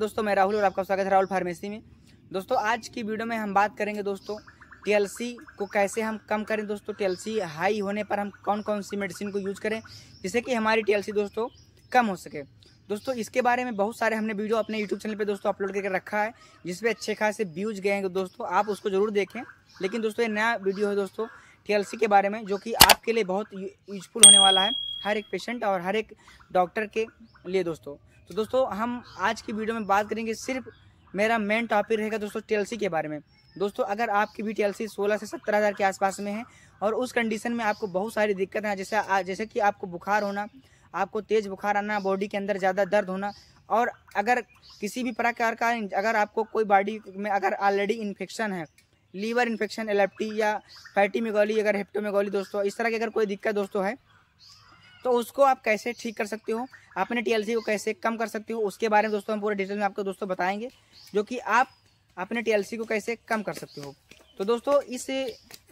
दोस्तों मैं राहुल और आपका स्वागत है राहुल फार्मेसी में दोस्तों आज की वीडियो में हम बात करेंगे दोस्तों टीएलसी को कैसे हम कम करें दोस्तों टीएलसी हाई होने पर हम कौन कौन सी मेडिसिन को यूज करें जिससे कि हमारी टीएलसी दोस्तों कम हो सके दोस्तों इसके बारे में बहुत सारे हमने वीडियो अपने यूट्यूब चैनल पर दोस्तों अपलोड करके रखा है जिसपे अच्छे खासे व्यूज गए हैं दोस्तों आप उसको जरूर देखें लेकिन दोस्तों ये नया वीडियो है दोस्तों टी के बारे में जो कि आपके लिए बहुत यूजफुल होने वाला है हर एक पेशेंट और हर एक डॉक्टर के लिए दोस्तों तो दोस्तों हम आज की वीडियो में बात करेंगे सिर्फ मेरा मेन टॉपिक रहेगा दोस्तों टीएलसी के बारे में दोस्तों अगर आपकी भी टीएलसी 16 से सत्तर हज़ार के आसपास में है और उस कंडीशन में आपको बहुत सारी दिक्कतें हैं जैसे जैसे कि आपको बुखार होना आपको तेज़ बुखार आना बॉडी के अंदर ज़्यादा दर्द होना और अगर किसी भी प्रकार का अगर आपको कोई बॉडी में अगर ऑलरेडी इन्फेक्शन है लीवर इन्फेक्शन एलेप्टी या फैटी मेगोली अगर हेप्टोमेगोली दोस्तों इस तरह की अगर कोई दिक्कत दोस्तों है तो उसको आप कैसे ठीक कर सकते हो अपने टीएलसी को कैसे कम कर सकते हो उसके बारे में दोस्तों हम पूरे डिटेल में आपको दोस्तों बताएंगे जो कि आप अपने टीएलसी को कैसे कम कर सकते हो तो दोस्तों इस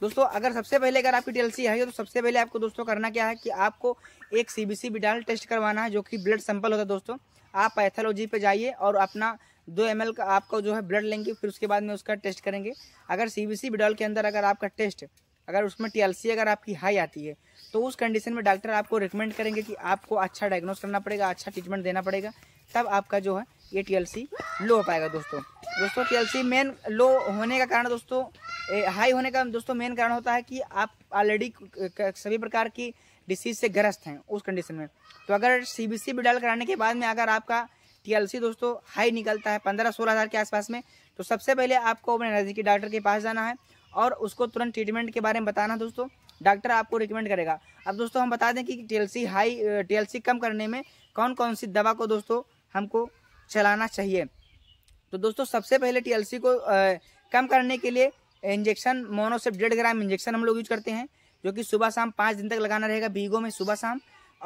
दोस्तों अगर सबसे पहले अगर आपकी टीएलसी है तो सबसे पहले आपको दोस्तों करना क्या है कि आपको एक सी बी सी टेस्ट करवाना है जो कि ब्लड सैंपल होता है दोस्तों आप पैथोलॉजी पर जाइए और अपना दो एम का आपका जो है ब्लड लेंगे फिर उसके बाद में उसका टेस्ट करेंगे अगर सी बी के अंदर अगर आपका टेस्ट अगर उसमें टीएलसी अगर आपकी हाई आती है तो उस कंडीशन में डॉक्टर आपको रिकमेंड करेंगे कि आपको अच्छा डायग्नोस करना पड़ेगा अच्छा ट्रीटमेंट देना पड़ेगा तब आपका जो है ये टीएलसी लो हो पाएगा दोस्तों दोस्तों टीएलसी मेन लो होने का कारण दोस्तों हाई होने का दोस्तों मेन कारण होता है कि आप ऑलरेडी सभी प्रकार की डिसीज से ग्रस्त हैं उस कंडीशन में तो अगर सी बी सी डायल कराने के बाद में अगर आपका टीएलसी दोस्तों हाई निकलता है पंद्रह सोलह हज़ार के आसपास में तो सबसे पहले आपको अपने नज़दीकी डॉक्टर के पास जाना है और उसको तुरंत ट्रीटमेंट के बारे में बताना दोस्तों डॉक्टर आपको रिकमेंड करेगा अब दोस्तों हम बता दें कि टीएलसी हाई टीएलसी कम करने में कौन कौन सी दवा को दोस्तों हमको चलाना चाहिए तो दोस्तों सबसे पहले टीएलसी को आ, कम करने के लिए इंजेक्शन मोनोसेप डेढ़ ग्राम इंजेक्शन हम लोग यूज करते हैं जो कि सुबह शाम पाँच दिन तक लगाना रहेगा बीगो में सुबह शाम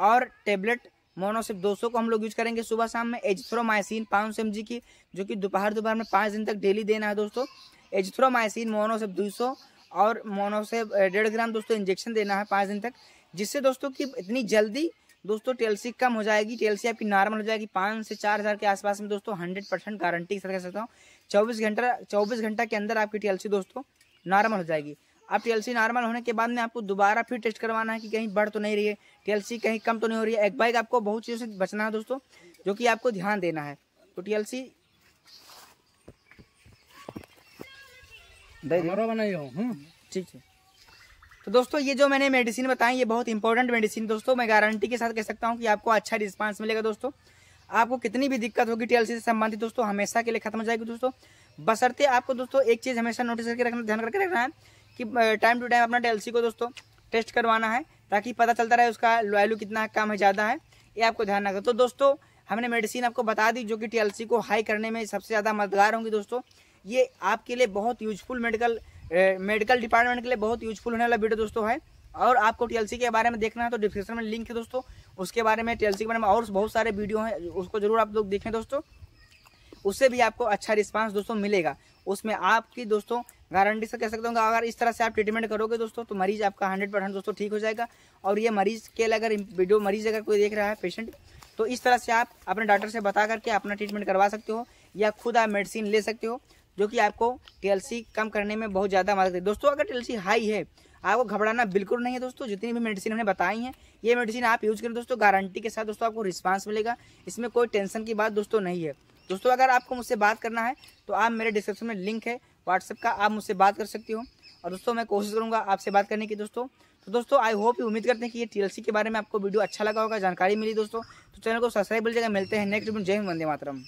और टेबलेट मोनोसेप 200 को हम लोग यूज करेंगे सुबह शाम में एजथ्रोमाइसिन पाँच सौ की जो कि दोपहर दोपहर में पाँच दिन तक डेली देना है दोस्तों एजिथ्रोमाइसिन मोनोसेप दो सौ और मोनोसेप डेढ़ ग्राम दोस्तों इंजेक्शन देना है पाँच दिन तक जिससे दोस्तों कि इतनी जल्दी दोस्तों टेलसी कम हो जाएगी टेलसी आपकी नॉर्मल हो जाएगी पाँच से चार हज़ार के आसपास में दोस्तों हंड्रेड परसेंट गारंटी के साथ कह सकता हूँ चौबीस घंटा चौबीस घंटा के अंदर आपकी टेलसी दोस्तों नॉर्मल हो जाएगी अब टेलसी नॉर्मल होने के बाद में आपको दोबारा फिर टेस्ट करवाना है कि कहीं बढ़ तो नहीं रही है टेलसी कहीं कम तो नहीं हो रही है एक बाइक आपको बहुत चीज़ों से बचना है दोस्तों जो कि आपको ध्यान देना है तो टीएलसी हम्म। ठीक है तो दोस्तों ये जो मैंने मेडिसिन बताई ये बहुत इंपॉर्टेंट मेडिसिन दोस्तों मैं गारंटी के साथ कह सकता हूँ कि आपको अच्छा रिस्पांस मिलेगा दोस्तों आपको कितनी भी दिक्कत होगी टीएलसी से संबंधित दोस्तों हमेशा के लिए खत्म हो जाएगी दोस्तों बसरते आपको दोस्तों एक चीज़ हमेशा नोटिस करके रखना ध्यान करके रखना है कि टाइम टू टाइम अपना टीएलसी को दोस्तों टेस्ट करवाना है ताकि पता चलता रहे उसका वैल्यू कितना कम है ज़्यादा है ये आपको ध्यान रखना तो दोस्तों हमने मेडिसिन आपको बता दी जो कि टी को हाई करने में सबसे ज़्यादा मददगार होंगी दोस्तों ये आपके लिए बहुत यूजफुल मेडिकल मेडिकल डिपार्टमेंट के लिए बहुत यूजफुल होने वाला वीडियो दोस्तों है और आपको टीएलसी के बारे में देखना है तो डिस्क्रिप्शन में लिंक है दोस्तों उसके बारे में टीएलसी के बारे में और बहुत सारे वीडियो हैं उसको जरूर आप लोग देखें दोस्तों उससे भी आपको अच्छा रिस्पांस दोस्तों मिलेगा उसमें आपकी दोस्तों गारंटी से कह सकते होंगे अगर इस तरह से आप ट्रीटमेंट करोगे दोस्तों तो मरीज आपका हंड्रेड परसेंट दोस्तों ठीक हो जाएगा और ये मरीज के लिए अगर वीडियो मरीज अगर कोई देख रहा है पेशेंट तो इस तरह से आप अपने डॉक्टर से बता करके अपना ट्रीटमेंट करवा सकते हो या खुद आप मेडिसिन ले सकते हो जो कि आपको टीएलसी कम करने में बहुत ज़्यादा मदद है दोस्तों अगर टीएलसी हाई है आपको घबराना बिल्कुल नहीं है दोस्तों जितनी भी मेडिसिन हमने बताई हैं ये मेडिसिन आप यूज़ करें दोस्तों गारंटी के साथ दोस्तों आपको रिस्पांस मिलेगा इसमें कोई टेंशन की बात दोस्तों नहीं है दोस्तों अगर आपको मुझसे बात करना है तो आप मेरे डिस्क्रिप्शन में लिंक है व्हाट्सअप का आप मुझसे बात कर सकती हो और दोस्तों मैं कोशिश करूँगा आपसे बात करने की दोस्तों तो दोस्तों आई होप उम्मीद करते हैं कि ये टी के बारे में आपको वीडियो अच्छा लगा होगा जानकारी मिली दोस्तों तो चैनल को सब्सक्राइब कर लीजिएगा मिलते हैं नेक्स्ट वीडियो जय हिंद वंदे मातरम